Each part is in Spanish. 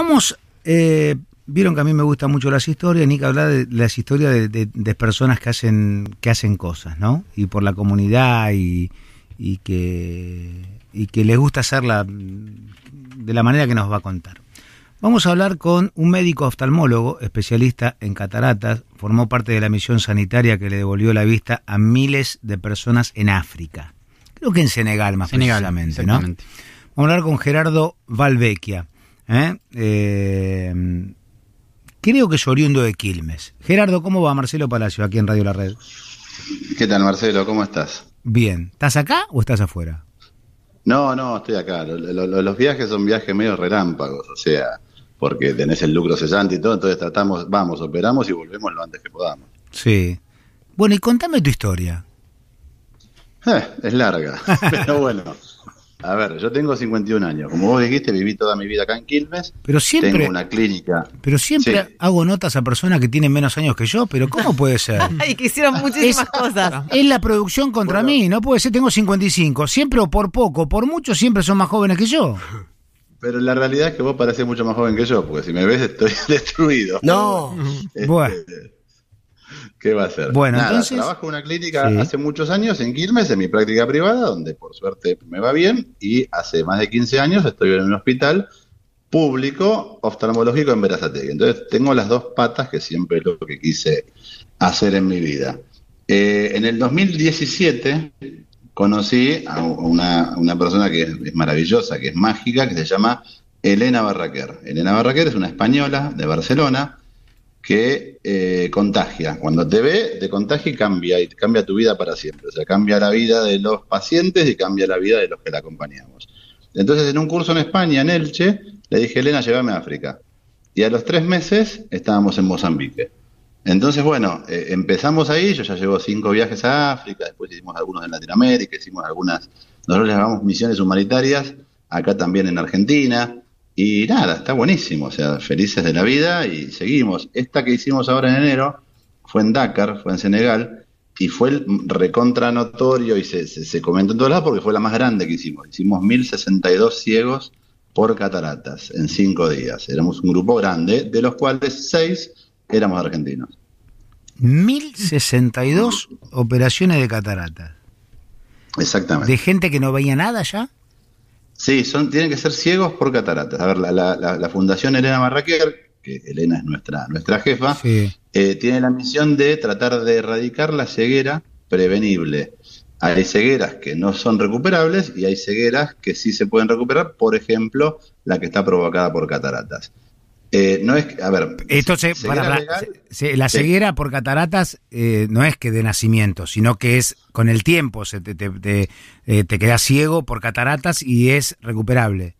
Vamos, eh, vieron que a mí me gustan mucho las historias, ni que hablar de las historias de, personas que hacen, que hacen cosas, ¿no? Y por la comunidad y, que, les gusta hacerla de la manera que nos va a contar. Vamos a hablar con un médico oftalmólogo, especialista en cataratas, formó parte de la misión sanitaria que le devolvió la vista a miles de personas en África. Creo que en Senegal más precisamente, ¿no? Vamos a hablar con Gerardo Valvecchia. ¿Eh? Eh, creo que es oriundo de Quilmes. Gerardo, ¿cómo va Marcelo Palacio aquí en Radio La Red? ¿Qué tal, Marcelo? ¿Cómo estás? Bien. ¿Estás acá o estás afuera? No, no, estoy acá. los viajes son viajes medio relámpagos, o sea, porque tenés el lucro cesante y todo, entonces tratamos, vamos, operamos y volvemos lo antes que podamos. Sí. Bueno, y contame tu historia. Eh, es larga, pero bueno. A ver, yo tengo 51 años. Como vos dijiste, viví toda mi vida acá en Quilmes. Pero siempre. Tengo una clínica. Pero siempre hago notas a personas que tienen menos años que yo, pero ¿cómo puede ser? y que hicieron muchísimas cosas. Es la producción contra mí, no puede ser. Tengo 55. Siempre o por poco, por mucho, siempre son más jóvenes que yo. Pero la realidad es que vos parecés mucho más joven que yo, porque si me ves estoy destruido. No. Este, bueno. ¿Qué va a hacer? Bueno, trabajo en una clínica hace muchos años en Quilmes, en mi práctica privada, donde por suerte me va bien, y hace más de 15 años estoy en un hospital público oftalmológico en Verazategui. Entonces tengo las dos patas que siempre es lo que quise hacer en mi vida. Eh, en el 2017 conocí a una, persona que es, es maravillosa, que es mágica, que se llama Elena Barraquer. Elena Barraquer es una española de Barcelona que eh, contagia. Cuando te ve, te contagia y cambia, y cambia tu vida para siempre. O sea, cambia la vida de los pacientes y cambia la vida de los que la acompañamos. Entonces, en un curso en España, en Elche, le dije, Elena, llévame a África. Y a los tres meses estábamos en Mozambique. Entonces, bueno, eh, empezamos ahí, yo ya llevo cinco viajes a África, después hicimos algunos en Latinoamérica, hicimos algunas, nosotros le misiones humanitarias, acá también en Argentina, y nada, está buenísimo, o sea, felices de la vida y seguimos. Esta que hicimos ahora en enero fue en Dakar, fue en Senegal, y fue el recontra notorio y se, se, se comentó en todos lados porque fue la más grande que hicimos. Hicimos 1062 ciegos por cataratas en cinco días. Éramos un grupo grande, de los cuales seis éramos argentinos. 1062 operaciones de cataratas. Exactamente. ¿De gente que no veía nada ya? Sí, son, tienen que ser ciegos por cataratas. A ver, la, Fundación Elena Marraquer, que Elena es nuestra, nuestra jefa, eh, tiene la misión de tratar de erradicar la ceguera prevenible. Hay cegueras que no son recuperables y hay cegueras que sí se pueden recuperar, por ejemplo, la que está provocada por cataratas. Eh, no es a ver. Esto la ceguera por cataratas eh, no es que de nacimiento, sino que es con el tiempo, se te, te, eh, quedas ciego por cataratas y es recuperable.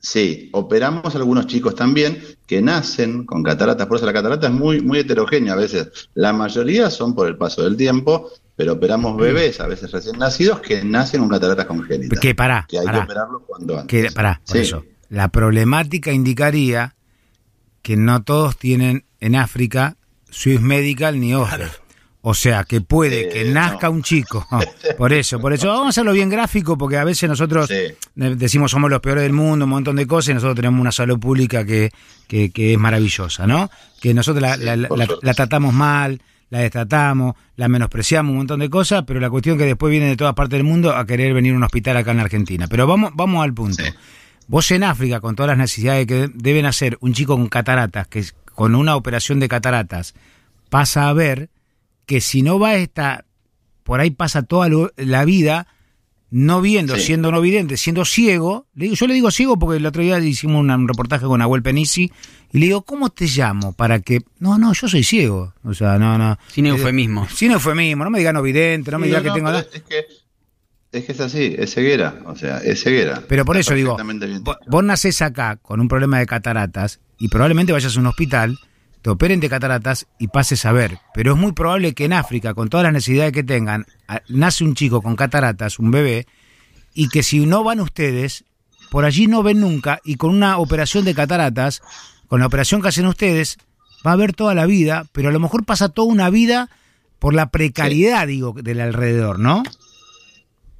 Sí, operamos algunos chicos también que nacen con cataratas, por eso la catarata es muy, muy heterogénea a veces. La mayoría son por el paso del tiempo, pero operamos mm. bebés, a veces recién nacidos, que nacen con cataratas congénitas. Que pará, que hay que operarlo cuando eso. La problemática indicaría que no todos tienen en África Swiss Medical ni Oscar. O sea, que puede que nazca un chico. Por eso, por eso. Vamos a hacerlo bien gráfico, porque a veces nosotros decimos somos los peores del mundo, un montón de cosas, y nosotros tenemos una salud pública que, que, es maravillosa, ¿no? Que nosotros la, la, la, tratamos mal, la destratamos, la menospreciamos, un montón de cosas, pero la cuestión que después viene de todas partes del mundo a querer venir a un hospital acá en Argentina. Pero vamos, vamos al punto. Vos en África, con todas las necesidades que deben hacer un chico con cataratas, que con una operación de cataratas pasa a ver, que si no va a esta, por ahí pasa toda la vida no viendo, siendo no vidente, siendo ciego. Le digo, yo le digo ciego porque el otro día hicimos un, reportaje con Abuel Penisi y le digo, ¿cómo te llamo? Para que. No, no, yo soy ciego. O sea, no, no. Sin eh, eufemismo. Sin eufemismo. No me diga no vidente, no me diga que tengo. que es que es así, es ceguera, o sea, es ceguera. Pero por eso digo, vos nacés acá con un problema de cataratas y probablemente vayas a un hospital, te operen de cataratas y pases a ver. Pero es muy probable que en África, con todas las necesidades que tengan, nace un chico con cataratas, un bebé, y que si no van ustedes, por allí no ven nunca y con una operación de cataratas, con la operación que hacen ustedes, va a ver toda la vida, pero a lo mejor pasa toda una vida por la precariedad, digo, del alrededor, ¿no?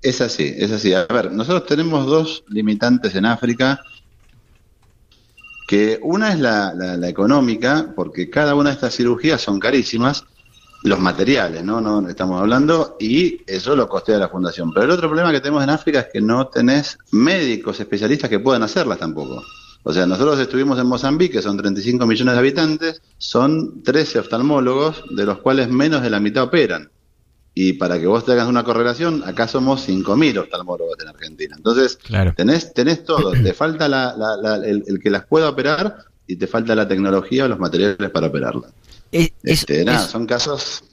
Es así, es así. A ver, nosotros tenemos dos limitantes en África, que una es la, económica, porque cada una de estas cirugías son carísimas, los materiales, ¿no? No estamos hablando, y eso lo costea la fundación. Pero el otro problema que tenemos en África es que no tenés médicos especialistas que puedan hacerlas tampoco. O sea, nosotros estuvimos en Mozambique, son 35 millones de habitantes, son 13 oftalmólogos, de los cuales menos de la mitad operan. Y para que vos te hagas una correlación, acá somos 5.000 oftalmólogos en Argentina. Entonces, tenés, tenés todo. te falta el, que las pueda operar y te falta la tecnología o los materiales para operarla. Es, este, son casos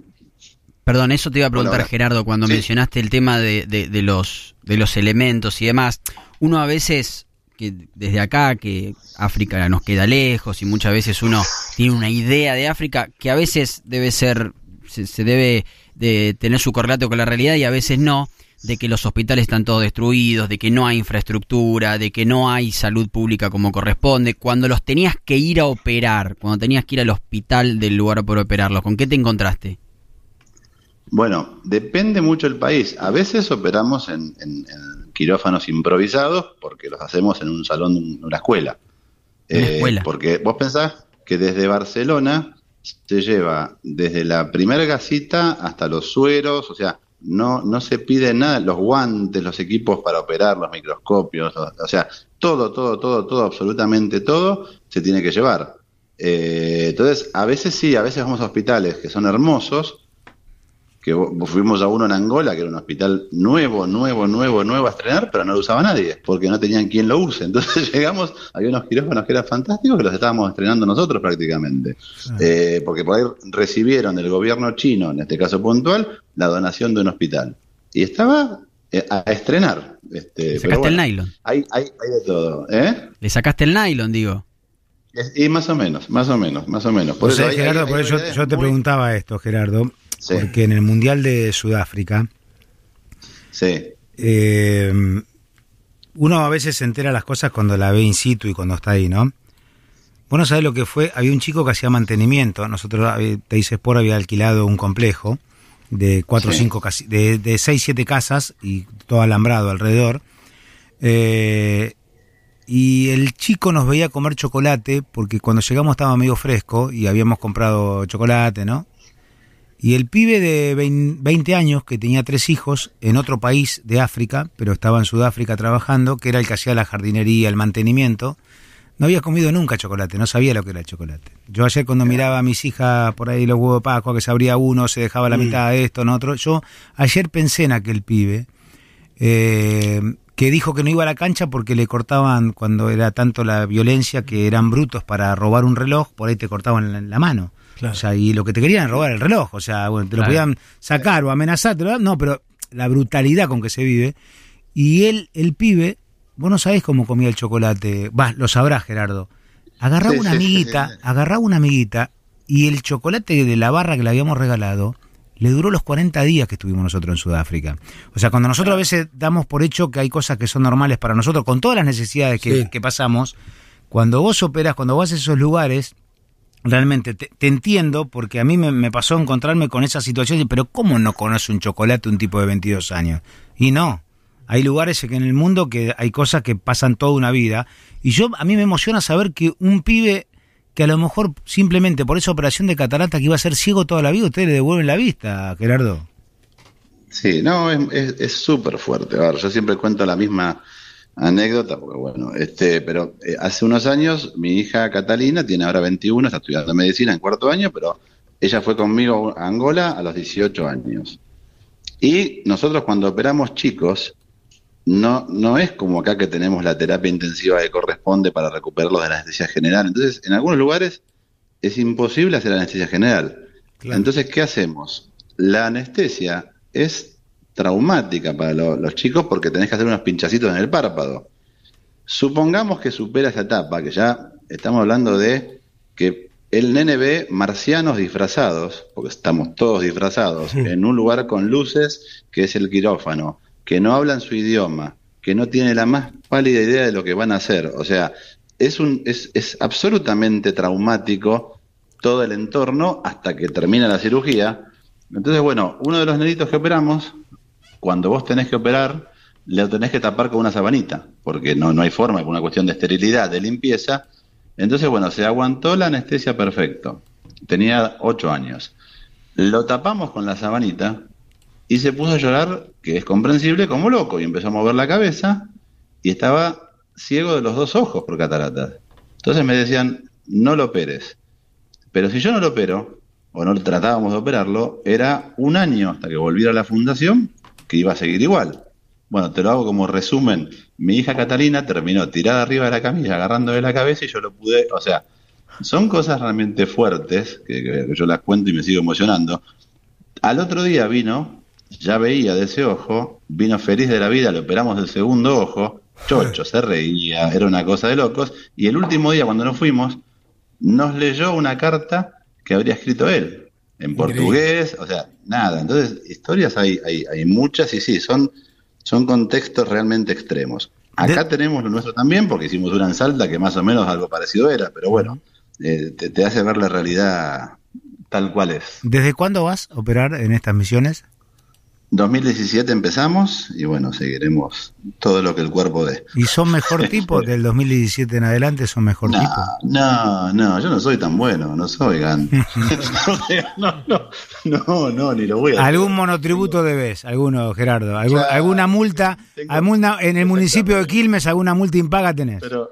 Perdón, eso te iba a preguntar, Gerardo, cuando mencionaste el tema de, los, de los elementos y demás. Uno a veces, que desde acá, que África nos queda lejos y muchas veces uno tiene una idea de África que a veces debe ser se, debe de tener su correlato con la realidad y a veces no de que los hospitales están todos destruidos, de que no hay infraestructura, de que no hay salud pública como corresponde. Cuando los tenías que ir a operar, cuando tenías que ir al hospital del lugar por operarlos, ¿con qué te encontraste? Bueno, depende mucho el país. A veces operamos en, quirófanos improvisados porque los hacemos en un salón de una escuela. ¿Una eh, escuela? porque vos pensás que desde Barcelona se lleva desde la primera gasita hasta los sueros, o sea, no, no se pide nada, los guantes, los equipos para operar, los microscopios, o sea, todo, todo, todo, todo, absolutamente todo se tiene que llevar. Eh, entonces, a veces sí, a veces vamos a hospitales que son hermosos, que fuimos a uno en Angola, que era un hospital nuevo, nuevo, nuevo, nuevo a estrenar, pero no lo usaba nadie, porque no tenían quien lo use. Entonces llegamos, había unos quirófanos que eran fantásticos, que los estábamos estrenando nosotros prácticamente, ah. eh, porque por ahí recibieron del gobierno chino, en este caso puntual, la donación de un hospital. Y estaba eh, a estrenar. Este, Le sacaste el nylon. Hay, hay, hay de todo. ¿eh? Le sacaste el nylon, digo. Y más o menos, más o menos, más o menos. Por Gerardo, por eso yo, te preguntaba esto, Gerardo porque en el Mundial de Sudáfrica, eh, uno a veces se entera las cosas cuando la ve in situ y cuando está ahí, ¿no? Bueno, sabes lo que fue, había un chico que hacía mantenimiento, nosotros, te eh, dices, por había alquilado un complejo de cuatro o cinco de, siete casas y todo alambrado alrededor eh, y el chico nos veía comer chocolate porque cuando llegamos estaba medio fresco y habíamos comprado chocolate no y el pibe de 20 años, que tenía tres hijos en otro país de África, pero estaba en Sudáfrica trabajando, que era el que hacía la jardinería, el mantenimiento, no había comido nunca chocolate, no sabía lo que era el chocolate. Yo ayer cuando miraba a mis hijas por ahí los huevos de Pascua, que se abría uno, se dejaba la mm. mitad de esto, en otro, yo ayer pensé en aquel pibe eh, que dijo que no iba a la cancha porque le cortaban, cuando era tanto la violencia, que eran brutos para robar un reloj, por ahí te cortaban la mano. O sea, y lo que te querían robar el reloj, o sea, bueno, te lo podían sacar o amenazar, no, pero la brutalidad con que se vive. Y él, el pibe, vos no sabés cómo comía el chocolate, va, lo sabrás Gerardo. Agarraba una amiguita, agarraba una amiguita y el chocolate de la barra que le habíamos regalado le duró los 40 días que estuvimos nosotros en Sudáfrica. O sea, cuando nosotros a veces damos por hecho que hay cosas que son normales para nosotros, con todas las necesidades que, que pasamos, cuando vos operas, cuando vas a esos lugares, realmente te, entiendo porque a mí me, pasó encontrarme con esa situación, pero ¿cómo no conoce un chocolate un tipo de 22 años? Y no, hay lugares en el mundo que hay cosas que pasan toda una vida y yo a mí me emociona saber que un pibe que a lo mejor simplemente por esa operación de catarata que iba a ser ciego toda la vida, ustedes le devuelve la vista, Gerardo. Sí, no, es súper es, fuerte. A ver, yo siempre cuento la misma anécdota, porque bueno, este, pero eh, hace unos años mi hija Catalina tiene ahora 21, está estudiando medicina en cuarto año, pero ella fue conmigo a Angola a los 18 años. Y nosotros cuando operamos chicos, no, no es como acá que tenemos la terapia intensiva que corresponde para recuperarlos de la anestesia general. Entonces, en algunos lugares es imposible hacer anestesia general. Entonces, ¿qué hacemos? La anestesia es traumática para los chicos porque tenés que hacer unos pinchacitos en el párpado. Supongamos que supera esa etapa, que ya estamos hablando de que el nene ve marcianos disfrazados, porque estamos todos disfrazados, en un lugar con luces que es el quirófano, que no hablan su idioma, que no tiene la más pálida idea de lo que van a hacer. O sea, es, un, es, es absolutamente traumático todo el entorno hasta que termina la cirugía. Entonces, bueno, uno de los nenitos que operamos cuando vos tenés que operar, le tenés que tapar con una sabanita, porque no, no hay forma, es una cuestión de esterilidad, de limpieza. Entonces, bueno, se aguantó la anestesia perfecto. Tenía ocho años. Lo tapamos con la sabanita y se puso a llorar, que es comprensible, como loco, y empezó a mover la cabeza y estaba ciego de los dos ojos por cataratas. Entonces me decían, no lo operes. Pero si yo no lo opero, o no tratábamos de operarlo, era un año hasta que volviera a la fundación que iba a seguir igual. Bueno, te lo hago como resumen. Mi hija Catalina terminó tirada arriba de la camilla, agarrando de la cabeza y yo lo pude, o sea, son cosas realmente fuertes, que, yo las cuento y me sigo emocionando. Al otro día vino, ya veía de ese ojo, vino feliz de la vida, le operamos del segundo ojo, chocho, se reía, era una cosa de locos, y el último día cuando nos fuimos, nos leyó una carta que habría escrito él, en portugués, o sea, nada. Entonces, historias hay, hay, hay muchas y sí, son, son contextos realmente extremos. Acá tenemos lo nuestro también, porque hicimos una en que más o menos algo parecido era, pero bueno, eh, te hace ver la realidad tal cual es. ¿Desde cuándo vas a operar en estas misiones? 2017 empezamos y bueno, seguiremos todo lo que el cuerpo dé. ¿Y son mejor tipo? ¿Del 2017 en adelante son mejor no, No, no, yo no soy tan bueno, no soy gan. no, no, ni lo voy a Algún monotributo debes, alguno, Gerardo. alguna multa, alguna, en el municipio de Quilmes, alguna multa impaga tenés. Pero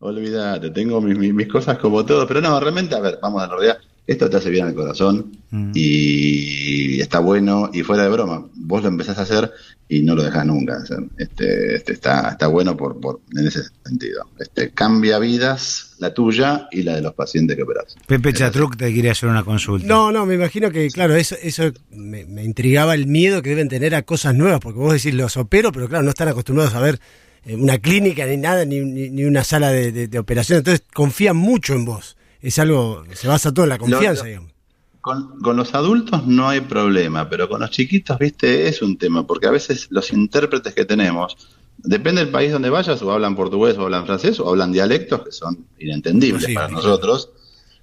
olvídate, tengo mis, cosas como todo, pero no, realmente, a ver, vamos a rodear esto te hace bien al corazón mm. y está bueno y fuera de broma, vos lo empezás a hacer y no lo dejás nunca este, este, está, está bueno por, por, en ese sentido. Este, cambia vidas, la tuya y la de los pacientes que operás. Pepe Chatruc te quería hacer una consulta. No, no, me imagino que, claro, eso, eso me, intrigaba el miedo que deben tener a cosas nuevas, porque vos decís los opero, pero claro, no están acostumbrados a ver eh, una clínica ni nada, ni, una sala de, de operación, entonces confían mucho en vos es algo, se basa toda la confianza, digamos. con, los adultos no hay problema, pero con los chiquitos, viste, es un tema, porque a veces los intérpretes que tenemos, depende del país donde vayas, o hablan portugués, o hablan francés, o hablan dialectos que son inentendibles para nosotros.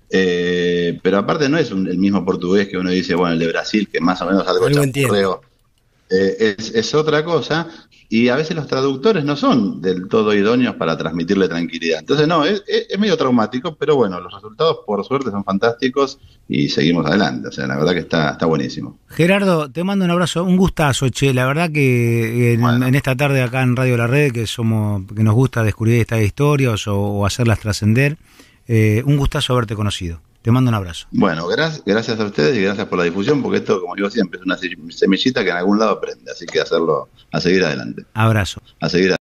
Eh, pero aparte no es el mismo portugués que uno dice, bueno, el de Brasil, que más o menos algo eh, es, otra cosa y a veces los traductores no son del todo idóneos para transmitirle tranquilidad. Entonces, no, es, medio traumático, pero bueno, los resultados por suerte son fantásticos y seguimos adelante. O sea, la verdad que está, está buenísimo. Gerardo, te mando un abrazo, un gustazo, che. La verdad que en, esta tarde acá en Radio La Red, que somos que nos gusta descubrir estas historias o, hacerlas trascender, eh, un gustazo haberte conocido. Te mando un abrazo. Bueno, gracias, gracias a ustedes y gracias por la difusión, porque esto, como digo siempre, es una semillita que en algún lado prende, así que hacerlo, a seguir adelante. Abrazo. A seguir adelante.